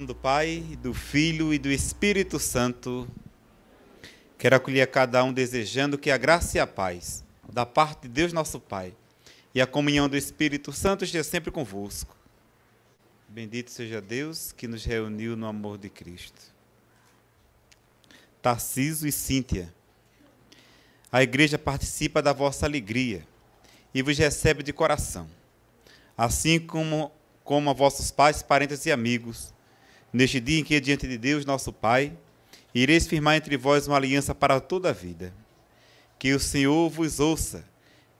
do Pai, do Filho e do Espírito Santo. Quero acolher a cada um desejando que a graça e a paz da parte de Deus nosso Pai e a comunhão do Espírito Santo esteja sempre convosco. Bendito seja Deus que nos reuniu no amor de Cristo. Tarciso e Cíntia, a igreja participa da vossa alegria e vos recebe de coração, assim como, como a vossos pais, parentes e amigos neste dia em que, diante de Deus, nosso Pai, ireis firmar entre vós uma aliança para toda a vida. Que o Senhor vos ouça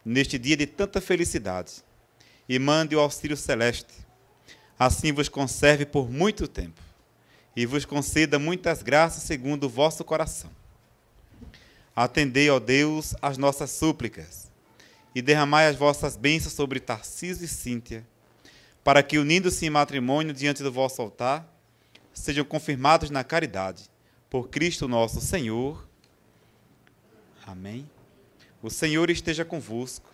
neste dia de tanta felicidade e mande o auxílio celeste. Assim vos conserve por muito tempo e vos conceda muitas graças segundo o vosso coração. Atendei, ó Deus, as nossas súplicas e derramai as vossas bênçãos sobre Tarcísio e Cíntia, para que, unindo-se em matrimônio diante do vosso altar, sejam confirmados na caridade. Por Cristo nosso Senhor. Amém. O Senhor esteja convosco.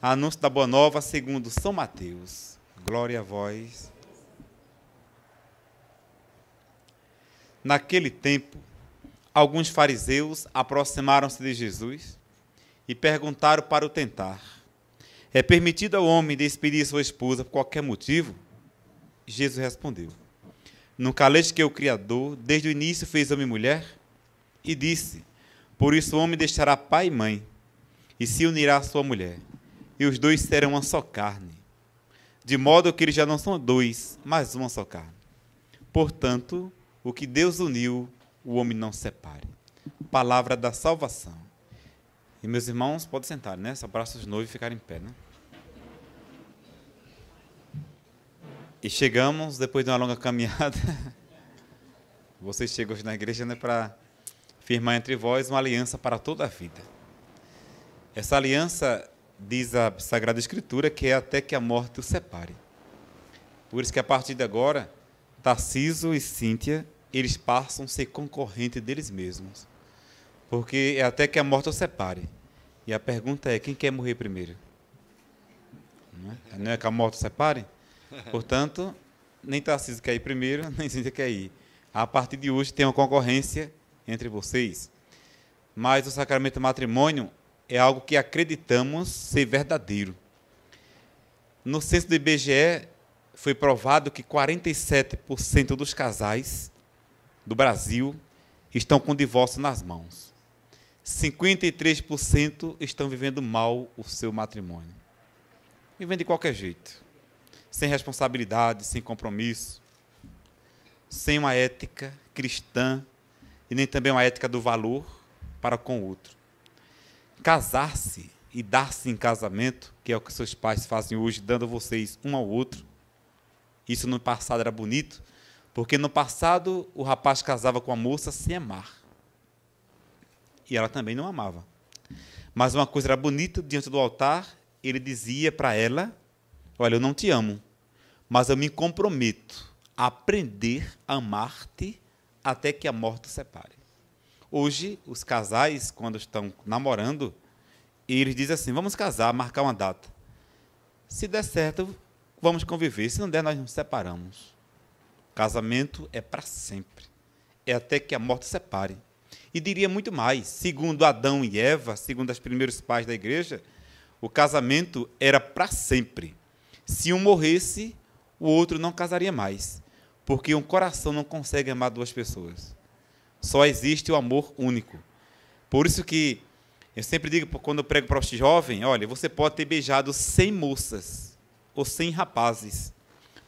Anúncio da Boa Nova segundo São Mateus. Glória a vós. Naquele tempo, alguns fariseus aproximaram-se de Jesus e perguntaram para o tentar: É permitido ao homem despedir sua esposa por qualquer motivo? Jesus respondeu: no calete que é o Criador, desde o início fez homem e mulher, e disse: Por isso o homem deixará pai e mãe, e se unirá à sua mulher, e os dois serão uma só carne. De modo que eles já não são dois, mas uma só carne. Portanto, o que Deus uniu, o homem não separe. Palavra da salvação. E meus irmãos, pode sentar, né? Só para os noivos ficarem em pé, né? E chegamos, depois de uma longa caminhada, vocês chegam hoje na igreja né, para firmar entre vós uma aliança para toda a vida. Essa aliança, diz a Sagrada Escritura, que é até que a morte o separe. Por isso que a partir de agora, Tarciso e Cíntia, eles passam a ser concorrentes deles mesmos. Porque é até que a morte o separe. E a pergunta é, quem quer morrer primeiro? Não é, Não é que a morte o separe? Portanto, nem Tarcísio quer ir primeiro, nem Cíntia quer ir. A partir de hoje tem uma concorrência entre vocês. Mas o sacramento do matrimônio é algo que acreditamos ser verdadeiro. No censo do IBGE, foi provado que 47% dos casais do Brasil estão com divórcio nas mãos. 53% estão vivendo mal o seu matrimônio. Vivendo de qualquer jeito sem responsabilidade, sem compromisso, sem uma ética cristã e nem também uma ética do valor para com o outro. Casar-se e dar-se em casamento, que é o que seus pais fazem hoje, dando vocês um ao outro, isso no passado era bonito, porque no passado o rapaz casava com a moça sem amar. E ela também não amava. Mas uma coisa era bonita, diante do altar, ele dizia para ela Olha, eu não te amo, mas eu me comprometo a aprender a amar-te até que a morte separe. Hoje, os casais, quando estão namorando, eles dizem assim: vamos casar, marcar uma data. Se der certo, vamos conviver. Se não der, nós nos separamos. Casamento é para sempre. É até que a morte separe. E diria muito mais: segundo Adão e Eva, segundo os primeiros pais da igreja, o casamento era para sempre. Se um morresse, o outro não casaria mais, porque um coração não consegue amar duas pessoas. Só existe o amor único. Por isso que eu sempre digo, quando eu prego para este jovem, olha, você pode ter beijado 100 moças ou 100 rapazes,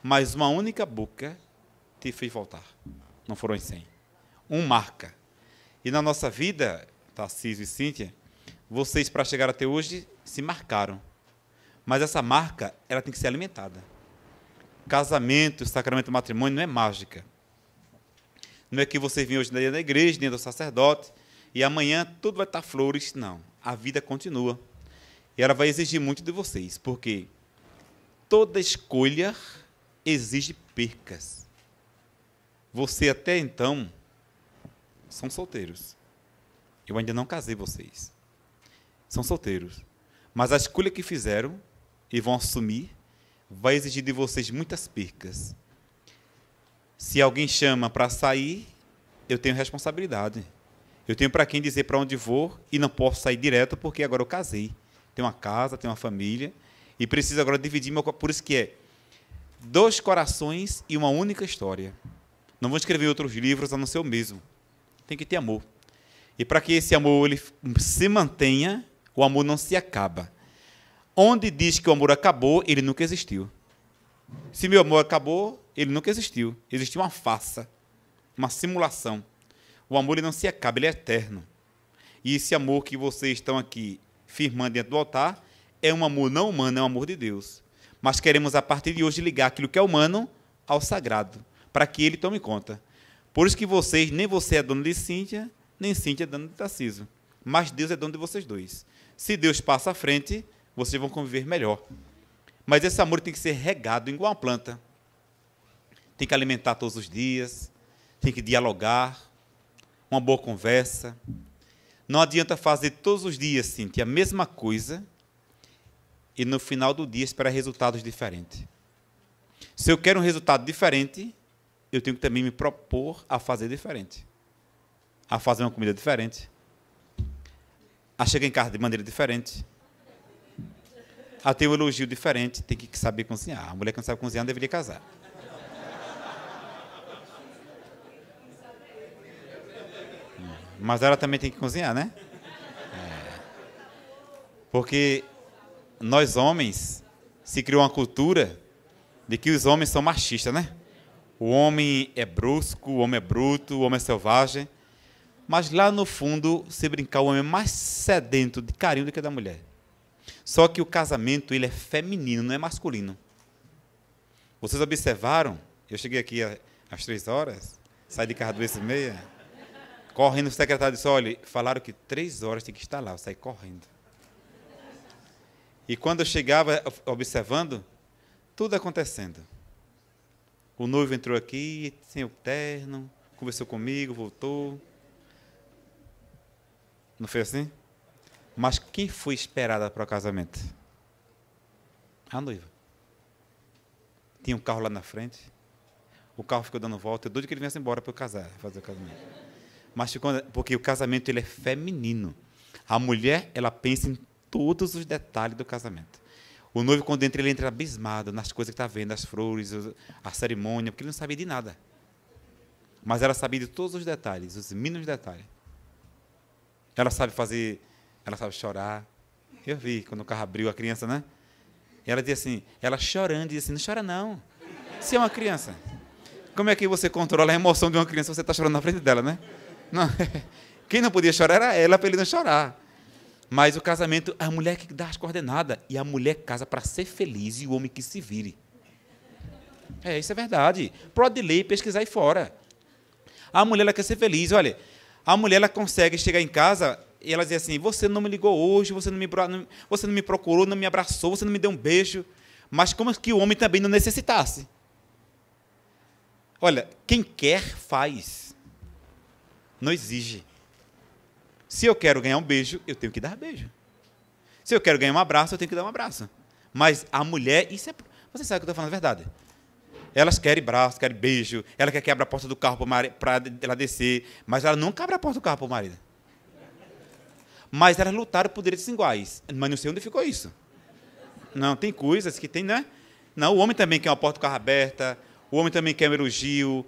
mas uma única boca te fez voltar. Não foram 100. Um marca. E na nossa vida, Tarcísio e Cíntia, vocês, para chegar até hoje, se marcaram. Mas essa marca, ela tem que ser alimentada. Casamento, sacramento do matrimônio não é mágica. Não é que você vem hoje dentro da igreja, dentro do sacerdote, e amanhã tudo vai estar flores. Não. A vida continua. E ela vai exigir muito de vocês, porque toda escolha exige percas. Você até então são solteiros. Eu ainda não casei vocês. São solteiros. Mas a escolha que fizeram e vão assumir, vai exigir de vocês muitas percas. Se alguém chama para sair, eu tenho responsabilidade. Eu tenho para quem dizer para onde vou e não posso sair direto porque agora eu casei. Tenho uma casa, tenho uma família e preciso agora dividir meu. Por isso que é dois corações e uma única história. Não vou escrever outros livros a não ser o mesmo. Tem que ter amor. E para que esse amor ele se mantenha, o amor não se acaba. Onde diz que o amor acabou, ele nunca existiu. Se meu amor acabou, ele nunca existiu. Existiu uma farsa, uma simulação. O amor ele não se acaba, ele é eterno. E esse amor que vocês estão aqui firmando dentro do altar é um amor não humano, é um amor de Deus. Mas queremos, a partir de hoje, ligar aquilo que é humano ao sagrado, para que ele tome conta. Por isso que vocês, nem você é dono de Cíntia, nem Cíntia é dono de Tarciso. Mas Deus é dono de vocês dois. Se Deus passa à frente, vocês vão conviver melhor. Mas esse amor tem que ser regado igual uma planta. Tem que alimentar todos os dias, tem que dialogar, uma boa conversa. Não adianta fazer todos os dias, Cintia, a mesma coisa e no final do dia esperar resultados diferentes. Se eu quero um resultado diferente, eu tenho que também me propor a fazer diferente. A fazer uma comida diferente. A chegar em casa de maneira diferente a ah, ter um elogio diferente, tem que saber cozinhar. A mulher que não sabe cozinhar não deveria casar. Mas ela também tem que cozinhar, né? É. Porque nós homens se criou uma cultura de que os homens são machistas, né? O homem é brusco, o homem é bruto, o homem é selvagem. Mas lá no fundo, se brincar, o homem é mais sedento de carinho do que a da mulher. Só que o casamento ele é feminino, não é masculino. Vocês observaram? Eu cheguei aqui às três horas, saí de casa duas e meia, correndo, o secretário disse, olha, falaram que três horas tem que estar lá, eu saí correndo. E quando eu chegava observando, tudo acontecendo. O noivo entrou aqui, sem o terno, conversou comigo, voltou. Não foi assim? Mas quem foi esperada para o casamento? A noiva. Tinha um carro lá na frente. O carro ficou dando volta. Eu é doido que ele viesse embora para eu casar, fazer o casamento. Mas ficou, porque o casamento ele é feminino. A mulher, ela pensa em todos os detalhes do casamento. O noivo, quando entra, ele entra abismado nas coisas que está vendo, as flores, a cerimônia, porque ele não sabia de nada. Mas ela sabia de todos os detalhes, os mínimos detalhes. Ela sabe fazer ela sabe chorar. Eu vi quando o carro abriu a criança, né? E ela disse assim, ela chorando, disse assim, não chora não. Se é uma criança. Como é que você controla a emoção de uma criança? Você está chorando na frente dela, né? Não. Quem não podia chorar era ela para ele não chorar. Mas o casamento, a mulher que dá as coordenadas. E a mulher casa para ser feliz e o homem que se vire. É, isso é verdade. Pode ler e pesquisar aí fora. A mulher ela quer ser feliz. Olha, a mulher ela consegue chegar em casa e ela dizia assim: Você não me ligou hoje, você não me, você não me procurou, não me abraçou, você não me deu um beijo. Mas como é que o homem também não necessitasse? Olha, quem quer, faz. Não exige. Se eu quero ganhar um beijo, eu tenho que dar beijo. Se eu quero ganhar um abraço, eu tenho que dar um abraço. Mas a mulher, isso é. Você sabe que eu estou falando a verdade. Elas querem braço, querem beijo, ela quer que abra a porta do carro para ela descer, mas ela nunca abre a porta do carro para o marido mas elas lutaram por direitos iguais. Mas não sei onde ficou isso. Não, tem coisas que tem, né? Não, o homem também quer uma porta do carro aberta, o homem também quer um elogio.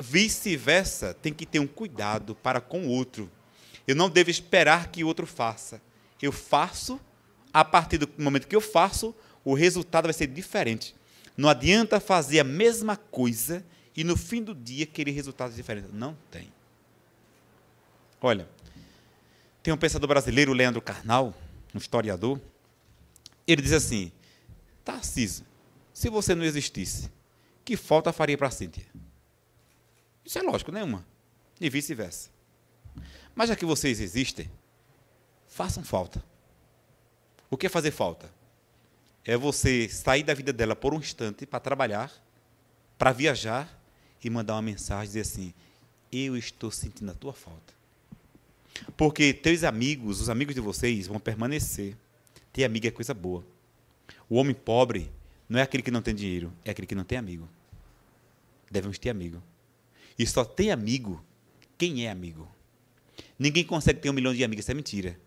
Vice-versa, tem que ter um cuidado para com o outro. Eu não devo esperar que o outro faça. Eu faço, a partir do momento que eu faço, o resultado vai ser diferente. Não adianta fazer a mesma coisa e no fim do dia querer resultados diferentes. Não tem. Olha, tem um pensador brasileiro, Leandro Carnal, um historiador. Ele diz assim: Tarcísio, se você não existisse, que falta faria para Cíntia? Isso é lógico, nenhuma. Né, e vice-versa. Mas já que vocês existem, façam falta. O que é fazer falta? É você sair da vida dela por um instante para trabalhar, para viajar e mandar uma mensagem dizer assim: Eu estou sentindo a tua falta. Porque teus amigos, os amigos de vocês, vão permanecer. Ter amigo é coisa boa. O homem pobre não é aquele que não tem dinheiro, é aquele que não tem amigo. Devemos ter amigo. E só tem amigo quem é amigo. Ninguém consegue ter um milhão de amigos, isso é mentira.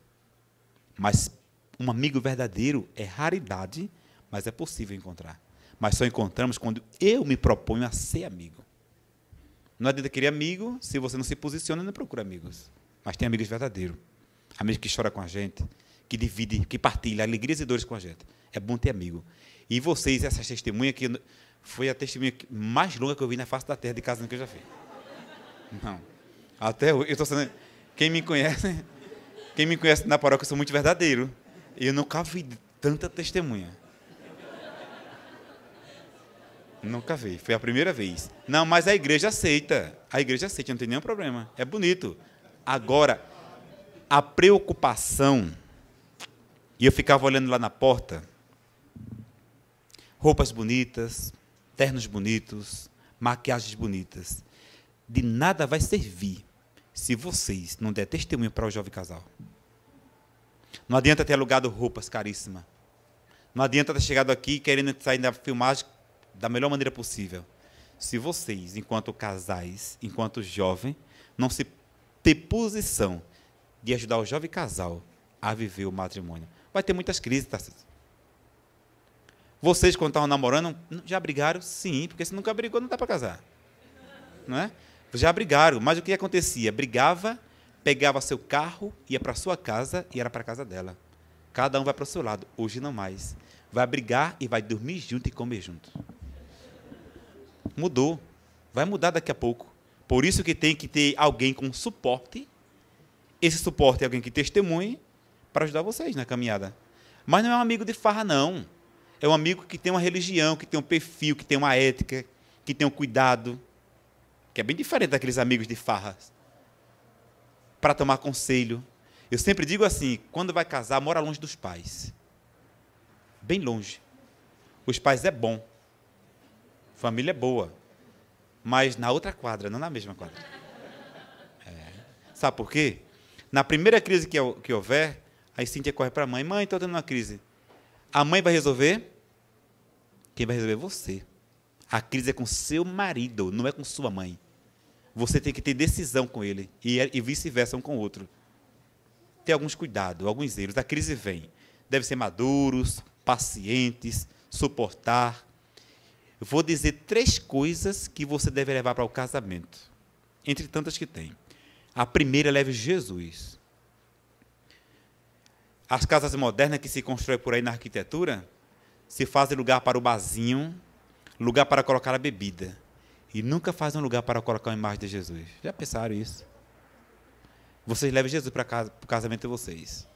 Mas um amigo verdadeiro é raridade, mas é possível encontrar. Mas só encontramos quando eu me proponho a ser amigo. Não adianta querer amigo se você não se posiciona e não procura amigos. Mas tem amigos verdadeiros. Amigos que choram com a gente, que divide, que partilha alegrias e dores com a gente. É bom ter amigo. E vocês, essas testemunhas que foi a testemunha mais longa que eu vi na face da terra de casa que eu já fiz. Não. Até hoje, eu estou sendo. Quem me conhece, quem me conhece na paróquia, eu sou muito verdadeiro. Eu nunca vi tanta testemunha. Nunca vi. Foi a primeira vez. Não, mas a igreja aceita. A igreja aceita, não tem nenhum problema. É bonito. Agora, a preocupação, e eu ficava olhando lá na porta, roupas bonitas, ternos bonitos, maquiagens bonitas. De nada vai servir se vocês não der testemunho para o jovem casal. Não adianta ter alugado roupas caríssimas. Não adianta ter chegado aqui querendo sair da filmagem da melhor maneira possível. Se vocês, enquanto casais, enquanto jovem, não se ter posição de ajudar o jovem casal a viver o matrimônio. Vai ter muitas crises, tá? Vocês, quando estavam namorando, já brigaram? Sim, porque se nunca brigou, não dá para casar. Não é? Já brigaram, mas o que acontecia? Brigava, pegava seu carro, ia para sua casa e era para a casa dela. Cada um vai para o seu lado. Hoje não mais. Vai brigar e vai dormir junto e comer junto. Mudou. Vai mudar daqui a pouco. Por isso que tem que ter alguém com suporte. Esse suporte é alguém que testemunhe para ajudar vocês na caminhada. Mas não é um amigo de farra, não. É um amigo que tem uma religião, que tem um perfil, que tem uma ética, que tem um cuidado. Que é bem diferente daqueles amigos de farra. Para tomar conselho. Eu sempre digo assim: quando vai casar, mora longe dos pais. Bem longe. Os pais é bom. Família é boa mas na outra quadra, não na mesma quadra. É. Sabe por quê? Na primeira crise que, que houver, a Cíntia corre para a mãe: Mãe, estou tendo uma crise. A mãe vai resolver? Quem vai resolver é você. A crise é com seu marido, não é com sua mãe. Você tem que ter decisão com ele e, é, vice-versa um com o outro. Ter alguns cuidados, alguns erros. A crise vem. Deve ser maduros, pacientes, suportar, vou dizer três coisas que você deve levar para o casamento, entre tantas que tem. A primeira, leve Jesus. As casas modernas que se constroem por aí na arquitetura se fazem lugar para o barzinho, lugar para colocar a bebida. E nunca fazem um lugar para colocar a imagem de Jesus. Já pensaram isso? Vocês levem Jesus para, casa, para o casamento de vocês.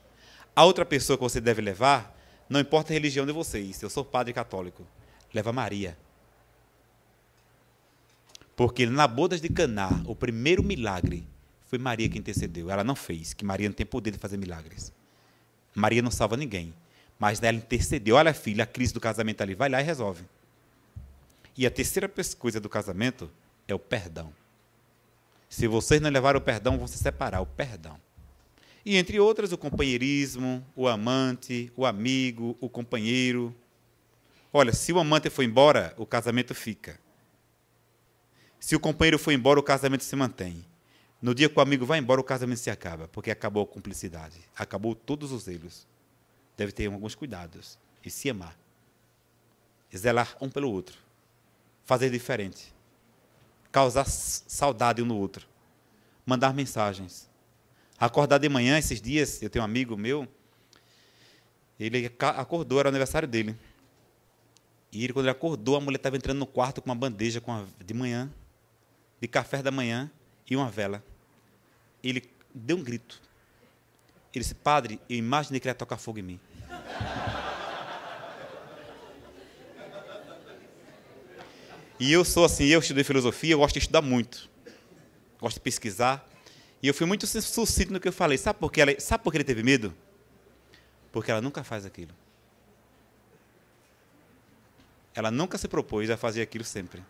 A outra pessoa que você deve levar, não importa a religião de vocês, eu sou padre católico, leva Maria. Porque na bodas de Caná, o primeiro milagre foi Maria que intercedeu. Ela não fez, que Maria não tem poder de fazer milagres. Maria não salva ninguém. Mas ela intercedeu. Olha, filha, a crise do casamento ali, vai lá e resolve. E a terceira coisa do casamento é o perdão. Se vocês não levarem o perdão, vão se separar. O perdão. E entre outras, o companheirismo, o amante, o amigo, o companheiro. Olha, se o amante for embora, o casamento fica. Se o companheiro foi embora, o casamento se mantém. No dia que o amigo vai embora, o casamento se acaba, porque acabou a cumplicidade, acabou todos os elos. Deve ter alguns cuidados e se amar. Zelar um pelo outro. Fazer diferente. Causar saudade um no outro. Mandar mensagens. Acordar de manhã, esses dias, eu tenho um amigo meu, ele acordou, era o aniversário dele. E ele, quando ele acordou, a mulher estava entrando no quarto com uma bandeja com a, de manhã, de café da manhã e uma vela. Ele deu um grito. Ele disse: Padre, eu imaginei que ele ia tocar fogo em mim. E eu sou assim, eu estudei filosofia, eu gosto de estudar muito. Gosto de pesquisar. E eu fui muito sucinto no que eu falei. Sabe por que, ela, sabe por que ele teve medo? Porque ela nunca faz aquilo. Ela nunca se propôs a fazer aquilo sempre.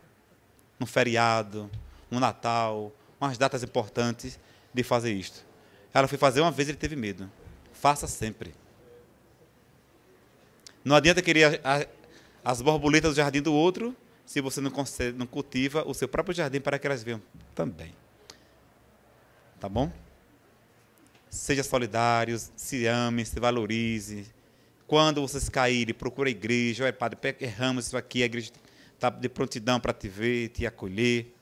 Num feriado, um Natal, umas datas importantes de fazer isto. Ela foi fazer uma vez e ele teve medo. Faça sempre. Não adianta querer as borboletas do jardim do outro se você não, consegue, não cultiva o seu próprio jardim para que elas venham também. Tá bom? Seja solidário, se ame, se valorize. Quando vocês caírem, procure a igreja. Olha, padre, erramos isso aqui, a igreja está de prontidão para te ver, te acolher.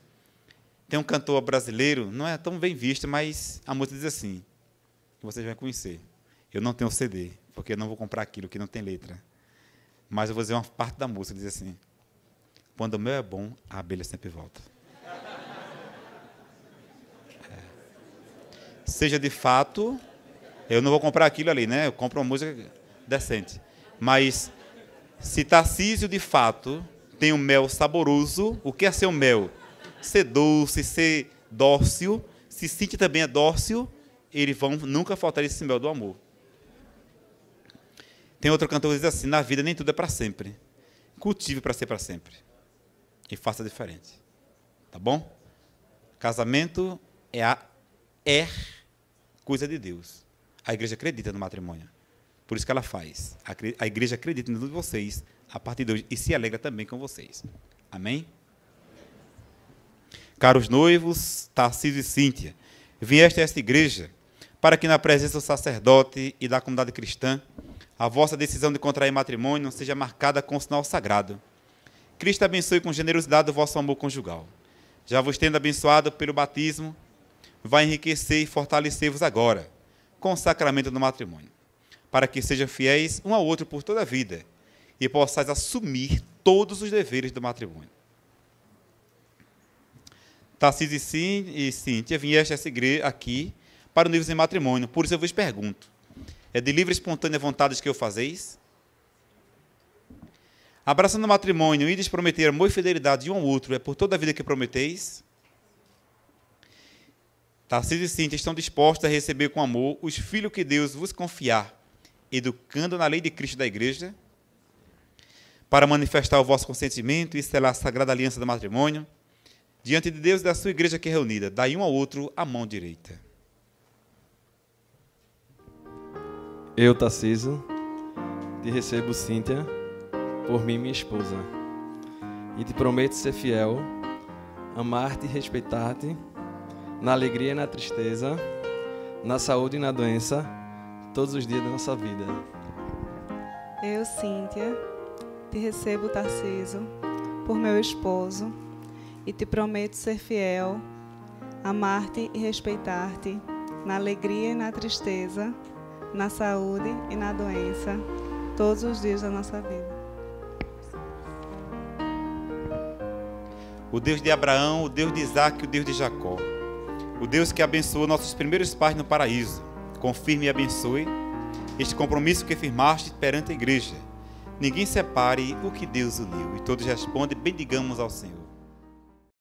Tem um cantor brasileiro, não é tão bem visto, mas a música diz assim, que vocês vão conhecer. Eu não tenho CD, porque eu não vou comprar aquilo que não tem letra. Mas eu vou dizer uma parte da música, diz assim, quando o meu é bom, a abelha sempre volta. É. Seja de fato, eu não vou comprar aquilo ali, né? Eu compro uma música decente. Mas se Tarcísio de fato tem um mel saboroso, o que é seu mel? ser doce, ser dócil, se sente também é dócil, eles vão nunca faltar esse mel do amor. Tem outro cantor que diz assim: na vida nem tudo é para sempre. Cultive para ser para sempre. E faça diferente. Tá bom? Casamento é a é coisa de Deus. A igreja acredita no matrimônio. Por isso que ela faz. A igreja acredita em vocês a partir de hoje e se alegra também com vocês. Amém? Caros noivos, Tarcísio e Cíntia, vieste a esta igreja para que, na presença do sacerdote e da comunidade cristã, a vossa decisão de contrair matrimônio seja marcada com o sinal sagrado. Cristo abençoe com generosidade o vosso amor conjugal. Já vos tendo abençoado pelo batismo, vai enriquecer e fortalecer-vos agora, com o sacramento do matrimônio, para que sejam fiéis um ao outro por toda a vida e possais assumir todos os deveres do matrimônio. Tarcísio e Cíntia vieste aqui para o vos em Matrimônio. Por isso eu vos pergunto: é de livre e espontânea vontade que eu fazeis? Abraçando o matrimônio, ides prometer amor e fidelidade de um ao outro, é por toda a vida que prometeis? Tarcísio e Cíntia estão dispostos a receber com amor os filhos que Deus vos confiar, educando na lei de Cristo da Igreja, para manifestar o vosso consentimento e selar a sagrada aliança do matrimônio? diante de Deus e da sua igreja que é reunida. Dai um ao outro a mão direita. Eu, Tarciso, te recebo, Cíntia, por mim, minha esposa, e te prometo ser fiel, amar-te e respeitar-te, na alegria e na tristeza, na saúde e na doença, todos os dias da nossa vida. Eu, Cíntia, te recebo, Tarciso, por meu esposo, e te prometo ser fiel, amar-te e respeitar-te, na alegria e na tristeza, na saúde e na doença, todos os dias da nossa vida. O Deus de Abraão, o Deus de Isaac, o Deus de Jacó, o Deus que abençoou nossos primeiros pais no paraíso, confirme e abençoe este compromisso que firmaste perante a igreja. Ninguém separe o que Deus uniu. E todos respondem, bendigamos ao Senhor.